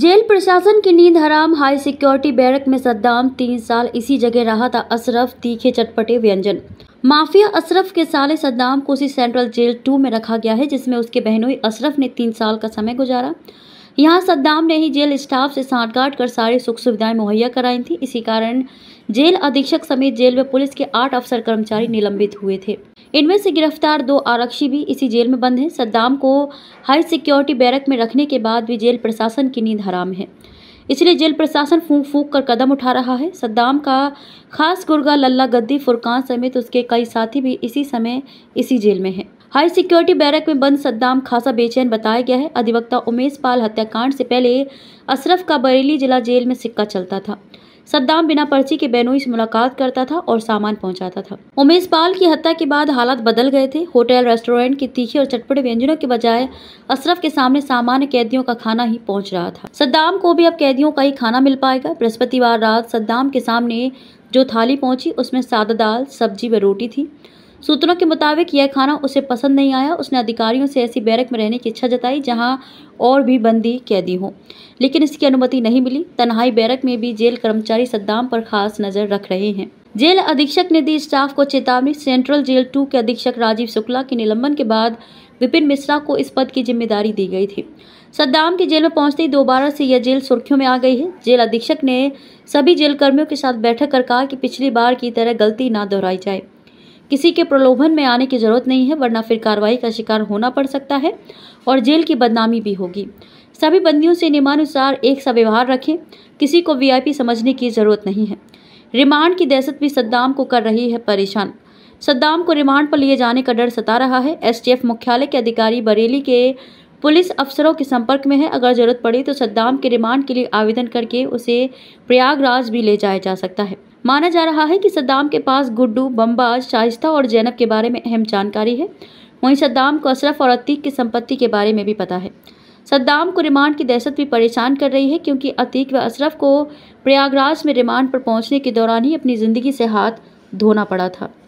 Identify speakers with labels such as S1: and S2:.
S1: jail प्रशासन की नींद हराम हाई सिक्योरिटी बैरक में सद्दाम तीन साल इसी जगह रहा था अशरफ तीखे चटपटे व्यंजन माफिया अशरफ के साले सद्दाम को उसी सेंट्रल जेल टू में रखा गया है जिसमें उसके बहनोई अशरफ ने तीन साल का समय गुजारा यहाँ सद्दाम ने ही जेल स्टाफ से सांठगांठ कर सारी सुख सुविधाएं मुहैया कराई थी इसी कारण जेल अधीक्षक समेत जेल में पुलिस के आठ अफसर कर्मचारी निलंबित हुए थे इनमें से गिरफ्तार दो आरक्षी भी इसी जेल में बंद हैं सद्दाम को हाई सिक्योरिटी बैरक में रखने के बाद भी जेल प्रशासन की नींद हराम है इसलिए जेल प्रशासन फूंक फूंक कर कदम उठा रहा है सद्दाम का खास गुर्गा लल्ला गद्दी फुरकान समेत उसके कई साथी भी इसी समय इसी जेल में हैं हाई सिक्योरिटी बैरक में बंद सद्दाम खासा बेचैन बताया गया है अधिवक्ता उमेश पाल हत्याकांड से पहले अशरफ का बरेली जिला जेल में सिक्का चलता था सद्दाम बिना पर्ची के बेनोई से मुलाकात करता था और सामान पहुंचाता था उमेश पाल की हत्या के बाद हालात बदल गए थे होटल रेस्टोरेंट की तीखे और चटपटे व्यंजनों के बजाय अशरफ के सामने सामान्य कैदियों का खाना ही पहुंच रहा था सद्दाम को भी अब कैदियों का ही खाना मिल पाएगा बृहस्पतिवार रात सद्दाम के सामने जो थाली पहुंची उसमें सादा दाल सब्जी व रोटी थी सूत्रों के मुताबिक यह खाना उसे पसंद नहीं आया उसने अधिकारियों से ऐसी बैरक में रहने की इच्छा जताई जहां और भी बंदी कैदी हों लेकिन इसकी अनुमति नहीं मिली तन्हाई बैरक में भी जेल कर्मचारी सद्दाम पर खास नज़र रख रहे हैं जेल अधीक्षक ने दी स्टाफ को चेतावनी सेंट्रल जेल टू के अधीक्षक राजीव शुक्ला के निलंबन के बाद विपिन मिश्रा को इस पद की जिम्मेदारी दी गई थी सद्दाम की जेल में पहुंचते ही दोबारा से यह जेल सुर्खियों में आ गई है जेल अधीक्षक ने सभी जेल कर्मियों के साथ बैठक कर कहा कि पिछली बार की तरह गलती ना दोहराई जाए किसी के प्रलोभन में आने की जरूरत नहीं है वरना फिर कार्रवाई का शिकार होना पड़ सकता है और जेल की बदनामी भी होगी सभी बंदियों से नियमानुसार एक सा व्यवहार रखें किसी को वीआईपी समझने की जरूरत नहीं है रिमांड की दहशत भी सद्दाम को कर रही है परेशान सद्दाम को रिमांड पर लिए जाने का डर सता रहा है एस मुख्यालय के अधिकारी बरेली के पुलिस अफसरों के संपर्क में है अगर जरूरत पड़ी तो सद्दाम के रिमांड के लिए आवेदन करके उसे प्रयागराज भी ले जाया जा सकता है माना जा रहा है कि सद्दाम के पास गुड्डू बम्बाज शाइस्ता और जैनब के बारे में अहम जानकारी है वहीं सद्दाम को अशरफ और अतीक की संपत्ति के बारे में भी पता है सद्दाम को रिमांड की दहशत भी परेशान कर रही है क्योंकि अतीक व अशरफ को प्रयागराज में रिमांड पर पहुंचने के दौरान ही अपनी ज़िंदगी से हाथ धोना पड़ा था